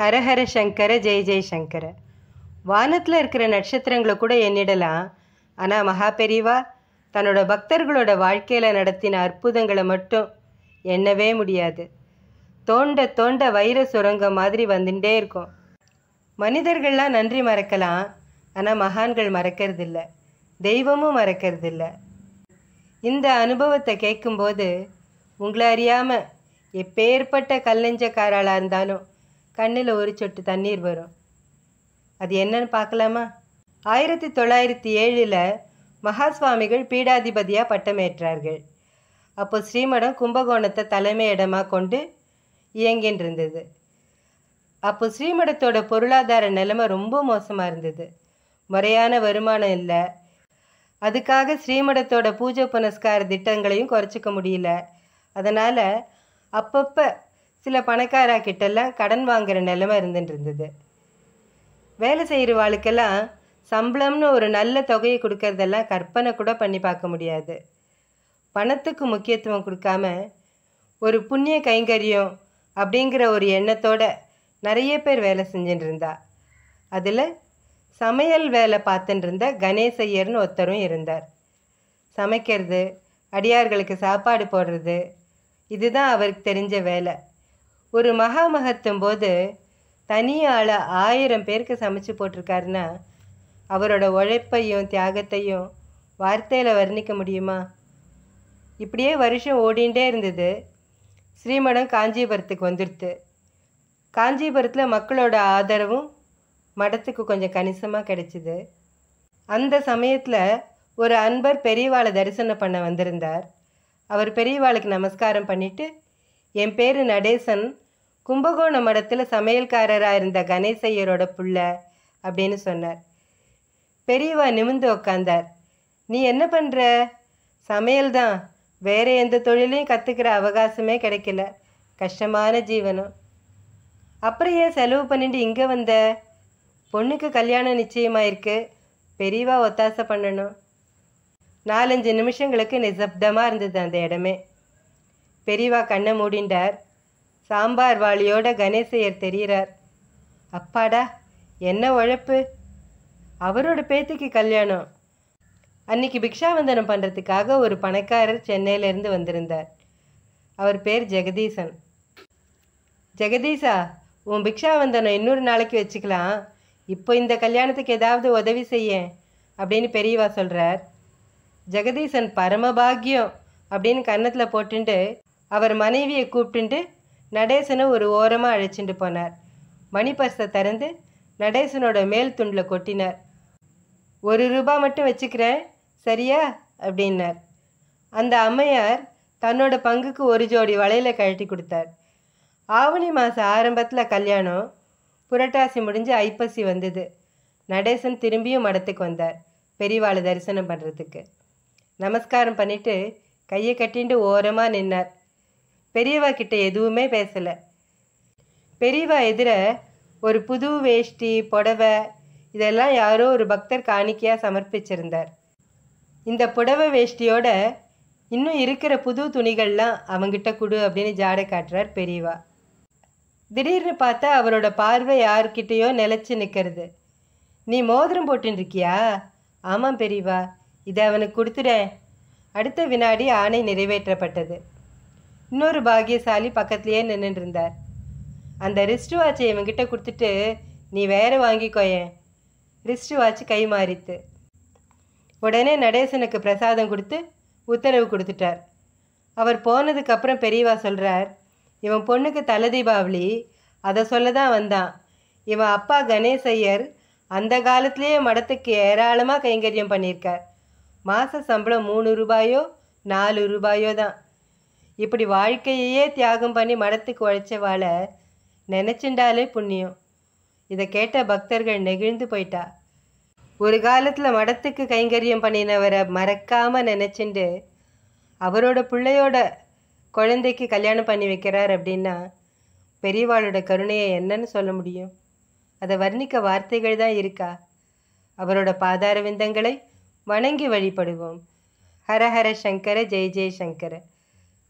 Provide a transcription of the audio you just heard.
ஹரஹர சங்கர ஜெய ஜெய்சங்கர வானத்தில் இருக்கிற நட்சத்திரங்களை கூட எண்ணிடலாம் ஆனால் மகா பெரிவா தன்னோட பக்தர்களோட வாழ்க்கையில் நடத்தின அற்புதங்களை மட்டும் எண்ணவே முடியாது தோண்ட தோண்ட வைர சுரங்க மாதிரி வந்துட்டே இருக்கும் மனிதர்கள்லாம் நன்றி மறக்கலாம் ஆனால் மகான்கள் மறக்கிறதில்ல தெய்வமும் மறக்கிறதில்ல இந்த அனுபவத்தை கேட்கும்போது உங்களை அறியாமல் எப்பேற்பட்ட கல்லெஞ்சக்காராளாக இருந்தாலும் கண்ணில் ஒரு சொட்டு தண்ணீர் வரும் அது என்னன்னு பார்க்கலாமா ஆயிரத்தி தொள்ளாயிரத்தி ஏழில் மகாஸ்வாமிகள் பீடாதிபதியாக பட்டமேற்றார்கள் அப்போ ஸ்ரீமடம் கும்பகோணத்தை தலைமை இடமாக கொண்டு இயங்கின்றிருந்தது இருந்தது அப்போ ஸ்ரீமடத்தோட பொருளாதார நிலைமை ரொம்ப மோசமாக இருந்தது முறையான வருமானம் இல்லை அதுக்காக ஸ்ரீமடத்தோட பூஜை புனஸ்கார திட்டங்களையும் குறைச்சிக்க முடியல அதனால் அப்பப்போ சில பணக்காரா கிட்டெல்லாம் கடன் வாங்குற நிலைமை இருந்துட்டு இருந்தது வேலை செய்கிற வாழ்க்கெல்லாம் சம்பளம்னு ஒரு நல்ல தொகையை கொடுக்கறதெல்லாம் கற்பனை கூட பண்ணி பார்க்க முடியாது பணத்துக்கு முக்கியத்துவம் கொடுக்காம ஒரு புண்ணிய கைங்கரியம் அப்படிங்கிற ஒரு எண்ணத்தோட நிறைய பேர் வேலை செஞ்சுட்டு இருந்தா அதில் சமையல் வேலை பார்த்துட்டு இருந்த கணேசையர்னு ஒருத்தரும் இருந்தார் சமைக்கிறது அடியார்களுக்கு சாப்பாடு போடுறது இதுதான் அவருக்கு தெரிஞ்ச வேலை ஒரு மகா மகத்துவம் போது தனியால் ஆயிரம் பேருக்கு சமைச்சு போட்டிருக்காருன்னா அவரோட உழைப்பையும் தியாகத்தையும் வார்த்தையில் வர்ணிக்க முடியுமா இப்படியே வருஷம் ஓடிண்டே இருந்தது ஸ்ரீமடம் காஞ்சிபுரத்துக்கு வந்துடுத்து காஞ்சிபுரத்தில் மக்களோட ஆதரவும் மடத்துக்கு கொஞ்சம் கணிசமாக கிடைச்சிது அந்த சமயத்தில் ஒரு அன்பர் பெரியவாளை தரிசனம் பண்ண வந்திருந்தார் அவர் பெரியவாளுக்கு நமஸ்காரம் பண்ணிவிட்டு என் பேர் நடேசன் கும்பகோணம் மடத்தில் சமையல்காரராக இருந்த கணேசையரோட புள்ள அப்படின்னு சொன்னார் பெரியவா நிமிந்து உக்காந்தார் நீ என்ன பண்ணுற சமையல் தான் வேறு எந்த தொழிலையும் கற்றுக்கிற அவகாசமே கிடைக்கல கஷ்டமான ஜீவனம் அப்புறம் ஏன் செலவு பண்ணிட்டு இங்கே வந்த பொண்ணுக்கு கல்யாணம் நிச்சயமாயிருக்கு பெரியவா ஒத்தாசை பண்ணணும் நாலஞ்சு நிமிஷங்களுக்கு நிசப்தமாக இருந்தது அந்த இடமே பெரியவா கண்ணை மூடிண்டார் சாம்பார் வாளியோட கணேசையர் தெரிகிறார் அப்பாடா என்ன உழைப்பு அவரோட பேத்திக்கு கல்யாணம் அன்னைக்கு பிக்ஷாவந்தனம் பண்ணுறதுக்காக ஒரு பணக்காரர் சென்னையிலேருந்து வந்திருந்தார் அவர் பேர் ஜெகதீசன் ஜெகதீஷா உன் பிக்ஷாவந்தனம் இன்னொரு நாளைக்கு வச்சுக்கலாம் இப்போ இந்த கல்யாணத்துக்கு ஏதாவது உதவி செய்ய அப்படின்னு பெரியவா சொல்கிறார் ஜெகதீசன் பரமபாகியம் அப்படின்னு கன்னத்தில் போட்டுட்டு அவர் மனைவியை கூப்பிட்டுண்டு நடேசனை ஒரு ஓரமாக அழைச்சிட்டு போனார் மணிப்பர்ஸை திறந்து நடேசனோட மேல் துண்டில் கொட்டினார் ஒரு ரூபா மட்டும் வச்சுக்கிறேன் சரியா அப்படின்னார் அந்த அம்மையார் தன்னோட பங்குக்கு ஒரு ஜோடி வலையில் கழட்டி கொடுத்தார் ஆவணி மாதம் ஆரம்பத்தில் கல்யாணம் புரட்டாசி முடிஞ்சு ஐப்பசி வந்தது நடேசன் திரும்பியும் மடத்துக்கு வந்தார் பெரியவாளை தரிசனம் பண்ணுறதுக்கு நமஸ்காரம் பண்ணிவிட்டு கையை கட்டிண்டு ஓரமாக நின்னார் பெரியவா கிட்ட எதுவுமே பேசலை பெரியவா எதிர ஒரு புது வேஷ்டி புடவை இதெல்லாம் யாரோ ஒரு பக்தர் காணிக்கையாக சமர்ப்பிச்சிருந்தார் இந்த புடவை வேஷ்டியோட இன்னும் இருக்கிற புது துணிகள்லாம் அவங்கிட்ட கொடு அப்படின்னு ஜாடை காட்டுறார் பெரியவா திடீர்னு பார்த்தா அவரோட பார்வை யாருக்கிட்டேயோ நிலச்சி நிற்கிறது நீ மோதிரம் போட்டுருக்கியா ஆமாம் பெரியவா இதை அவனுக்கு கொடுத்துட அடுத்த வினாடி ஆணை நிறைவேற்றப்பட்டது இன்னொரு பாகியசாலி பக்கத்துலேயே நின்றுருந்தார் அந்த ரிஸ்ட் வாட்சை இவங்கிட்ட கொடுத்துட்டு நீ வேறு வாங்கிக்கோயேன் ரிஸ்ட் வாட்ச் கை மாறித்து உடனே நடேசனுக்கு பிரசாதம் கொடுத்து உத்தரவு கொடுத்துட்டார் அவர் போனதுக்கப்புறம் பெரியவா சொல்கிறார் இவன் பொண்ணுக்கு தலை தீபாவளி அதை சொல்ல தான் வந்தான் இவன் அப்பா கணேஷ் அந்த காலத்திலேயே மடத்துக்கு ஏராளமாக கைங்கரியம் பண்ணியிருக்கார் மாத சம்பளம் மூணு ரூபாயோ நாலு ரூபாயோ தான் இப்படி வாழ்க்கையே தியாகம் பண்ணி மடத்துக்கு உழைச்சவாழ நினச்சிண்டாலே புண்ணியம் இதை கேட்ட பக்தர்கள் நெகிழ்ந்து போயிட்டா ஒரு காலத்தில் மடத்துக்கு கைங்கரியம் பண்ணினவரை மறக்காமல் நினச்சிண்டு அவரோட பிள்ளையோட குழந்தைக்கு கல்யாணம் பண்ணி வைக்கிறார் அப்படின்னா பெரியவாளோட கருணையை என்னன்னு சொல்ல முடியும் அதை வர்ணிக்க வார்த்தைகள் தான் இருக்கா அவரோட பாதார விந்தங்களை வணங்கி வழிபடுவோம் ஹரஹர சங்கர ஜெய் ஜெய் சங்கர